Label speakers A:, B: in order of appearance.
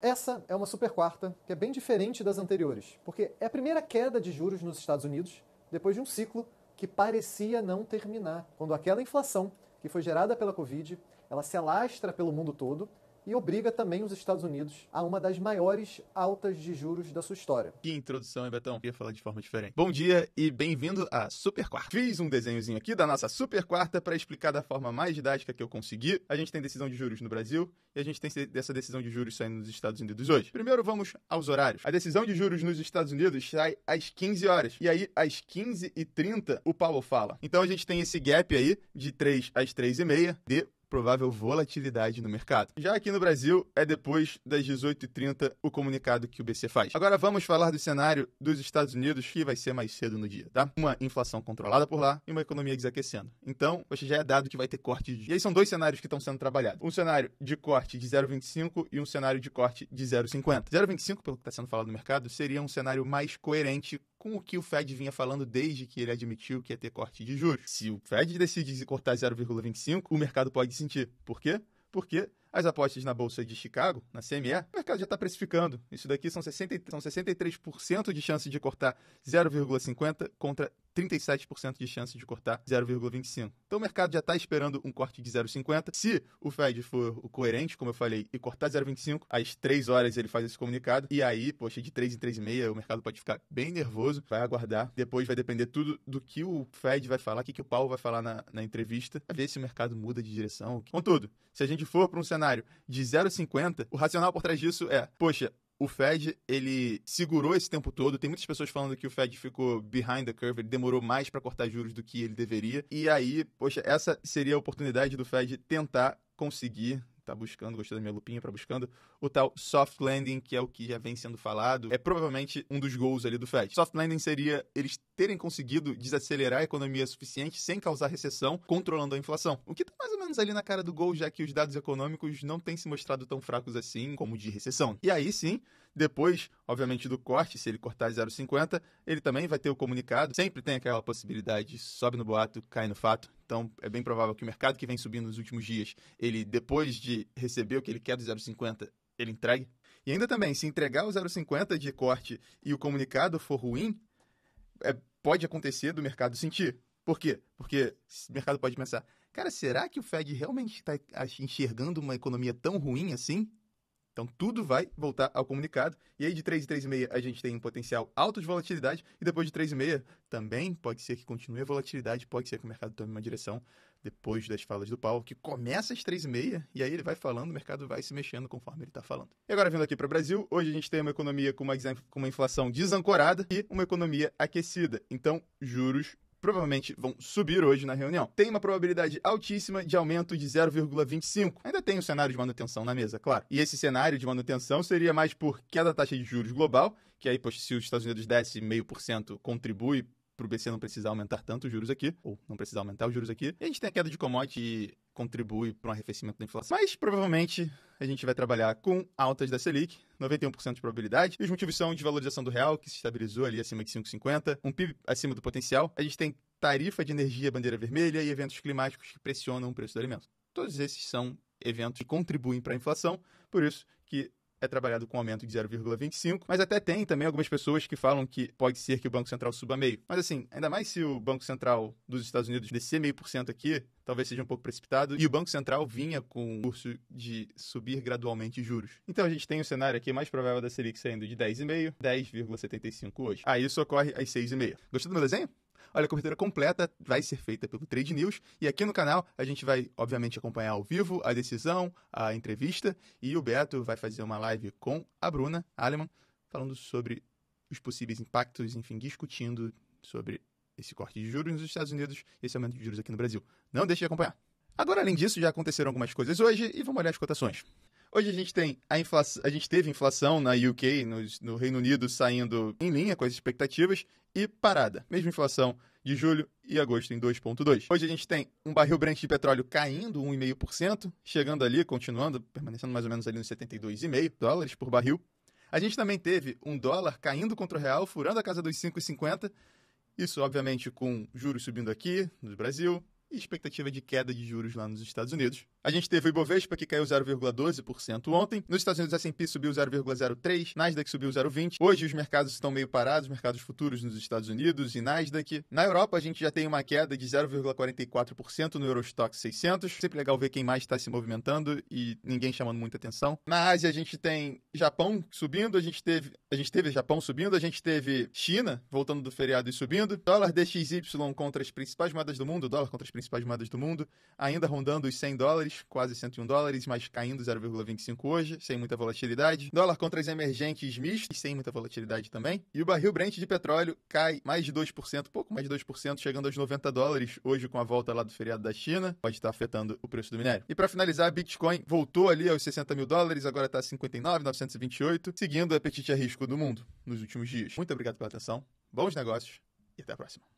A: Essa é uma super quarta, que é bem diferente das anteriores, porque é a primeira queda de juros nos Estados Unidos depois de um ciclo que parecia não terminar, quando aquela inflação que foi gerada pela Covid, ela se alastra pelo mundo todo e obriga também os Estados Unidos a uma das maiores altas de juros da sua história. Que introdução, hein, Betão? Eu ia falar de forma diferente. Bom dia e bem-vindo à Super Quarta. Fiz um desenhozinho aqui da nossa Super Quarta para explicar da forma mais didática que eu consegui. A gente tem decisão de juros no Brasil e a gente tem dessa decisão de juros saindo nos Estados Unidos hoje. Primeiro vamos aos horários. A decisão de juros nos Estados Unidos sai às 15 horas. E aí, às 15h30, o Paulo fala. Então a gente tem esse gap aí de 3 às 3h30 de provável volatilidade no mercado. Já aqui no Brasil, é depois das 18h30 o comunicado que o BC faz. Agora vamos falar do cenário dos Estados Unidos, que vai ser mais cedo no dia, tá? Uma inflação controlada por lá e uma economia desaquecendo. Então, você já é dado que vai ter corte de... E aí são dois cenários que estão sendo trabalhados. Um cenário de corte de 0,25 e um cenário de corte de 0,50. 0,25, pelo que está sendo falado no mercado, seria um cenário mais coerente com o que o Fed vinha falando desde que ele admitiu que ia ter corte de juros. Se o Fed decide cortar 0,25, o mercado pode sentir. Por quê? Porque as apostas na Bolsa de Chicago, na CME, o mercado já está precificando. Isso daqui são, 60, são 63% de chance de cortar 0,50 contra 37% de chance de cortar 0,25. Então o mercado já está esperando um corte de 0,50. Se o Fed for o coerente, como eu falei, e cortar 0,25, às 3 horas ele faz esse comunicado. E aí, poxa, de 3 em três e meia, o mercado pode ficar bem nervoso, vai aguardar. Depois vai depender tudo do que o Fed vai falar, o que, que o Paulo vai falar na, na entrevista, a ver se o mercado muda de direção. Contudo, se a gente for para um cenário de 0,50, o racional por trás disso é, poxa, o Fed, ele segurou esse tempo todo. Tem muitas pessoas falando que o Fed ficou behind the curve, ele demorou mais para cortar juros do que ele deveria. E aí, poxa, essa seria a oportunidade do Fed tentar conseguir está buscando, gostou da minha lupinha para buscando, o tal soft landing, que é o que já vem sendo falado, é provavelmente um dos gols ali do Fed. Soft landing seria eles terem conseguido desacelerar a economia suficiente sem causar recessão, controlando a inflação. O que está mais ou menos ali na cara do gol, já que os dados econômicos não têm se mostrado tão fracos assim como de recessão. E aí sim, depois, obviamente, do corte, se ele cortar 0,50, ele também vai ter o comunicado. Sempre tem aquela possibilidade, sobe no boato, cai no fato. Então, é bem provável que o mercado que vem subindo nos últimos dias, ele, depois de receber o que ele quer do 0,50, ele entregue. E ainda também, se entregar o 0,50 de corte e o comunicado for ruim, é, pode acontecer do mercado sentir. Por quê? Porque o mercado pode pensar, cara, será que o Fed realmente está enxergando uma economia tão ruim assim? Então tudo vai voltar ao comunicado. E aí de 3 e 3,5 a gente tem um potencial alto de volatilidade e depois de 3,5 também pode ser que continue a volatilidade, pode ser que o mercado tome uma direção depois das falas do Paulo, que começa às 3,5 e aí ele vai falando, o mercado vai se mexendo conforme ele está falando. E agora vindo aqui para o Brasil, hoje a gente tem uma economia com uma, com uma inflação desancorada e uma economia aquecida. Então juros provavelmente vão subir hoje na reunião, tem uma probabilidade altíssima de aumento de 0,25. Ainda tem um cenário de manutenção na mesa, claro. E esse cenário de manutenção seria mais por queda da taxa de juros global, que aí, poxa, se os Estados Unidos desce meio por cento, contribui para o BC não precisar aumentar tanto os juros aqui, ou não precisar aumentar os juros aqui. E a gente tem a queda de commodities que contribui para um arrefecimento da inflação. Mas provavelmente a gente vai trabalhar com altas da Selic, 91% de probabilidade. E os motivos são desvalorização do real, que se estabilizou ali acima de 5,50, um PIB acima do potencial. A gente tem tarifa de energia bandeira vermelha e eventos climáticos que pressionam o preço do alimento. Todos esses são eventos que contribuem para a inflação, por isso que é trabalhado com aumento de 0,25, mas até tem também algumas pessoas que falam que pode ser que o Banco Central suba meio. Mas assim, ainda mais se o Banco Central dos Estados Unidos descer meio por cento aqui, talvez seja um pouco precipitado, e o Banco Central vinha com o curso de subir gradualmente juros. Então a gente tem o um cenário aqui mais provável da Selic saindo de 10,5, 10,75 hoje. Aí isso ocorre às 6,5. Gostou do meu desenho? Olha, a cobertura completa vai ser feita pelo Trade News e aqui no canal a gente vai, obviamente, acompanhar ao vivo a decisão, a entrevista e o Beto vai fazer uma live com a Bruna Aleman falando sobre os possíveis impactos, enfim, discutindo sobre esse corte de juros nos Estados Unidos e esse aumento de juros aqui no Brasil. Não deixe de acompanhar. Agora, além disso, já aconteceram algumas coisas hoje e vamos olhar as cotações. Hoje a gente tem a inflação, a gente teve inflação na UK, no, no Reino Unido, saindo em linha com as expectativas e parada. Mesma inflação de julho e agosto em 2,2. Hoje a gente tem um barril Brent de petróleo caindo 1,5%, chegando ali, continuando, permanecendo mais ou menos ali nos 72,5 dólares por barril. A gente também teve um dólar caindo contra o real, furando a casa dos 5,50. Isso, obviamente, com juros subindo aqui no Brasil e expectativa de queda de juros lá nos Estados Unidos. A gente teve o Ibovespa, que caiu 0,12% ontem. Nos Estados Unidos, a S&P subiu 0,03%, Nasdaq subiu 0,20%. Hoje, os mercados estão meio parados, mercados futuros nos Estados Unidos e Nasdaq. Na Europa, a gente já tem uma queda de 0,44% no Eurostock 600. Sempre legal ver quem mais está se movimentando e ninguém chamando muita atenção. Na Ásia, a gente tem Japão subindo, a gente teve, a gente teve Japão subindo, a gente teve China voltando do feriado e subindo. Dólar DXY contra as principais moedas do mundo, dólar contra as principais moedas do mundo, ainda rondando os 100 dólares dólares, quase 101 dólares, mas caindo 0,25 hoje, sem muita volatilidade. Dólar contra as emergentes mistas, sem muita volatilidade também. E o barril Brent de petróleo cai mais de 2%, pouco mais de 2%, chegando aos 90 dólares hoje com a volta lá do feriado da China. Pode estar afetando o preço do minério. E para finalizar, Bitcoin voltou ali aos 60 mil dólares, agora está 59,928, seguindo o apetite a risco do mundo nos últimos dias. Muito obrigado pela atenção, bons negócios e até a próxima.